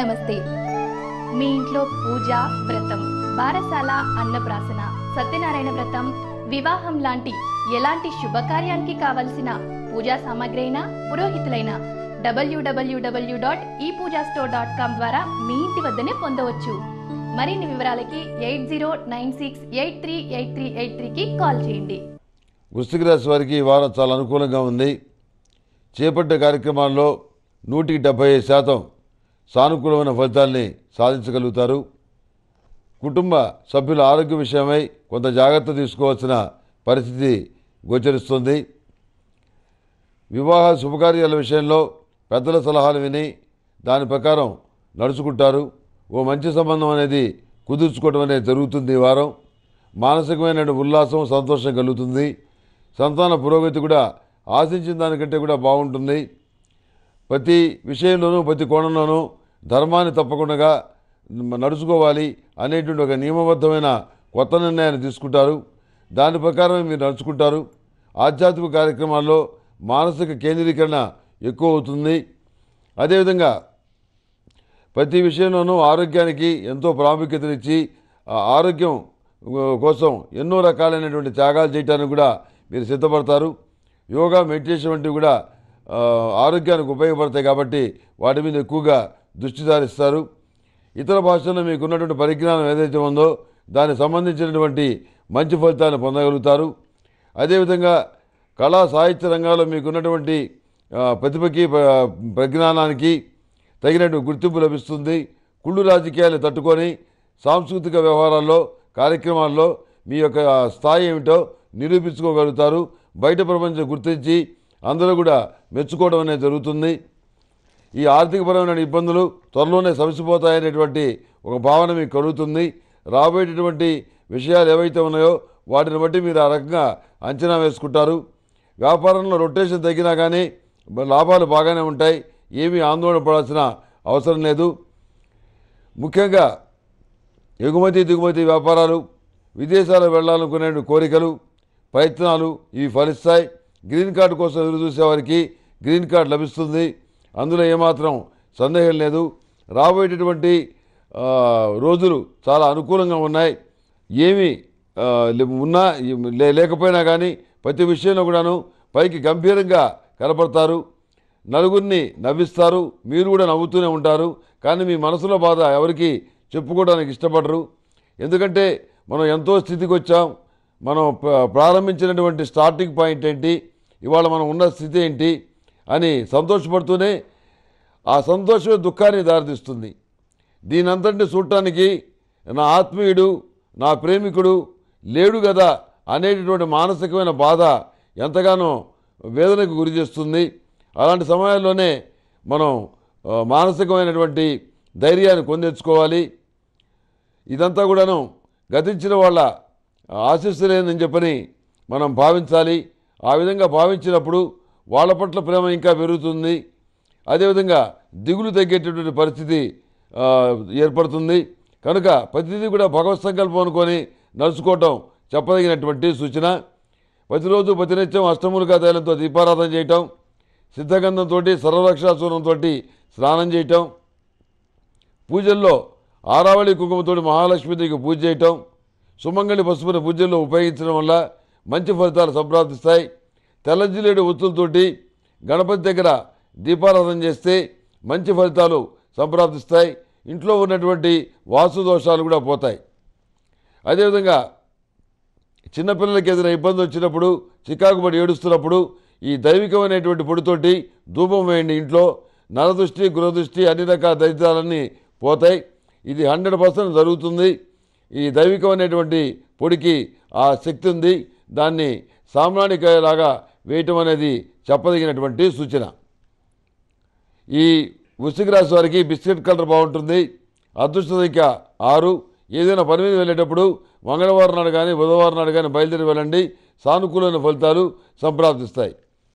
నమస్తే మీ ఇంట్లో పూజ వ్రతం బారసాల అన్నప్రాసన సత్యనారాయణ వ్రతం వివాహం లాంటి ఎలాంటి శుభకార్యానికి కావలసిన పూజా సామాగ్రి అయినా పురోహితులైన డబ్ల్యూడబ్ల్యూడబ్ల్యూ డాట్ ఈ పూజా స్టోర్ డాట్ కామ్ ద్వారా మీ ఇంటి వద్దనే పొందవచ్చు మరిన్ని వివరాలకి eight zero nine six eight three eight three eight త్రీకి కాల్ చేయండి వృశ్చిక రాశి వారికి వారం చాలా అనుకూలంగా ఉంది చేపట్టే కార్యక్రమాల్లో నూటికి డెబ్బై ఐదు శాతం సానుకూలమైన ఫలితాల్ని సాధించగలుగుతారు కుటుంబ సభ్యుల ఆరోగ్య విషయమై కొంత జాగ్రత్త తీసుకోవాల్సిన పరిస్థితి గోచరిస్తుంది వివాహ శుభకార్యాల విషయంలో పెద్దల సలహాలు విని దాని ప్రకారం నడుచుకుంటారు ఓ మంచి సంబంధం అనేది కుదుర్చుకోవడం అనేది జరుగుతుంది వారం మానసికమైన ఉల్లాసం సంతోషం కలుగుతుంది సంతాన పురోగతి కూడా ఆశించిన దానికంటే కూడా బాగుంటుంది ప్రతి విషయంలోనూ ప్రతి కోణంలోనూ ధర్మాన్ని తప్పకుండా నడుచుకోవాలి అనేటువంటి ఒక నియమబద్ధమైన కొత్త నిర్ణయాన్ని తీసుకుంటారు దాని ప్రకారమే మీరు నడుచుకుంటారు ఆధ్యాత్మిక కార్యక్రమాల్లో మానసిక కేంద్రీకరణ ఎక్కువ అవుతుంది అదేవిధంగా ప్రతి విషయంలోనూ ఆరోగ్యానికి ఎంతో ప్రాముఖ్యతనిచ్చి ఆరోగ్యం కోసం ఎన్నో రకాలైనటువంటి త్యాగాలు చేయడానికి కూడా మీరు సిద్ధపడతారు యోగా మెడిటేషన్ వంటివి కూడా ఆరోగ్యానికి ఉపయోగపడతాయి కాబట్టి వాటి మీద ఎక్కువగా దృష్టి సారిస్తారు ఇతర భాషల్లో మీకున్నటువంటి పరిజ్ఞానం ఏదైతే ఉందో దానికి సంబంధించినటువంటి మంచి ఫలితాన్ని పొందగలుగుతారు అదేవిధంగా కళా సాహిత్య రంగాల్లో మీకున్నటువంటి ప్రతిభకి ప్రజ్ఞానానికి తగినట్టు గుర్తింపు లభిస్తుంది కుళ్ళు రాజకీయాలు తట్టుకొని సాంస్కృతిక వ్యవహారాల్లో కార్యక్రమాల్లో మీ యొక్క స్థాయి ఏమిటో నిరూపించుకోగలుగుతారు బయట ప్రపంచం గుర్తించి అందరూ కూడా మెచ్చుకోవడం అనేది జరుగుతుంది ఈ ఆర్థికపరమైన ఇబ్బందులు త్వరలోనే సమసిపోతాయనేటువంటి ఒక భావన మీకు కలుగుతుంది రాబోయేటటువంటి విషయాలు ఏవైతే ఉన్నాయో వాటిని బట్టి మీరు ఆ రకంగా అంచనా వేసుకుంటారు వ్యాపారంలో రొటేషన్ తగ్గినా కానీ లాభాలు బాగానే ఉంటాయి ఏమీ ఆందోళన పడాల్సిన అవసరం లేదు ముఖ్యంగా ఎగుమతి దిగుమతి వ్యాపారాలు విదేశాలు వెళ్ళాలనుకునే కోరికలు ప్రయత్నాలు ఇవి ఫలిస్తాయి గ్రీన్ కార్డు కోసం ఎదురు చూసేవారికి గ్రీన్ కార్డు లభిస్తుంది అందులో ఏమాత్రం సందేహం లేదు రాబోయేటటువంటి రోజులు చాలా అనుకూలంగా ఉన్నాయి ఏమి ఉన్నా లేకపోయినా కానీ ప్రతి విషయంలో కూడాను పైకి గంభీరంగా కనపడతారు నలుగురిని నవ్విస్తారు మీరు కూడా నవ్వుతూనే ఉంటారు కానీ మీ మనసులో బాధ ఎవరికి చెప్పుకోవడానికి ఇష్టపడరు ఎందుకంటే మనం ఎంతో స్థితికి వచ్చాం మనం ప్రారంభించినటువంటి స్టార్టింగ్ పాయింట్ ఏంటి ఇవాళ మనం ఉన్న స్థితి ఏంటి అని సంతోషపడుతూనే ఆ సంతోషమే దుఃఖాన్ని దారితీస్తుంది దీనంతటిని చూడటానికి నా ఆత్మీయుడు నా ప్రేమికుడు లేడు కదా అనేటటువంటి మానసికమైన బాధ ఎంతగానో వేదనకు గురి చేస్తుంది అలాంటి సమయాల్లోనే మనం మానసికమైనటువంటి ధైర్యాన్ని కొందెచ్చుకోవాలి ఇదంతా కూడాను గతించిన వాళ్ళ ఆశిస్సులేనని చెప్పని మనం భావించాలి ఆ విధంగా భావించినప్పుడు వాళ్ళ పట్ల ప్రేమ ఇంకా పెరుగుతుంది అదేవిధంగా దిగులు తగ్గేటటువంటి పరిస్థితి ఏర్పడుతుంది కనుక ప్రతిదీ కూడా భగవత్ సంకల్పం అనుకొని నడుచుకోవటం చెప్పదగినటువంటి సూచన ప్రతిరోజు ప్రతినిత్యం అష్టములుగా తైలంతో దీపారాధన చేయటం సిద్ధగంధంతో సర్వరక్షాసూరంతో స్నానం చేయటం పూజల్లో ఆరావళి కుంకుమతో మహాలక్ష్మిదేవికి పూజ చేయటం సుమంగళి పసుపుని పూజల్లో ఉపయోగించడం వల్ల మంచి ఫలితాలు సంప్రాప్తిస్తాయి తెల్లజిల్లేడు ఒత్తులతోటి గణపతి దగ్గర దీపారాధన చేస్తే మంచి ఫలితాలు సంప్రాప్తిస్తాయి ఇంట్లో ఉన్నటువంటి వాసు దోషాలు కూడా పోతాయి అదేవిధంగా చిన్నపిల్లలకి ఏదైనా ఇబ్బంది వచ్చినప్పుడు చికాకు పడి ఏడుస్తున్నప్పుడు ఈ దైవికమైనటువంటి పొడితోటి ధూపం వేయండి ఇంట్లో నరదృష్టి గృహదృష్టి అన్ని రకాల దరిద్రాలన్నీ పోతాయి ఇది హండ్రెడ్ పర్సెంట్ జరుగుతుంది ఈ దైవికమైనటువంటి పొడికి ఆ శక్తి ఉంది దాన్ని సామ్రాణికలాగా వేయటం అనేది చెప్పదగినటువంటి సూచన ఈ వృశ్చిక రాశి వారికి బిస్కెట్ కలర్ బాగుంటుంది అదృష్ట సంఖ్య ఆరు ఏదైనా పని మీద వెళ్ళేటప్పుడు మంగళవారం నాడు కానీ బుధవారం నాడు కానీ బయలుదేరి వెళ్ళండి సానుకూలమైన ఫలితాలు సంప్రాప్తిస్తాయి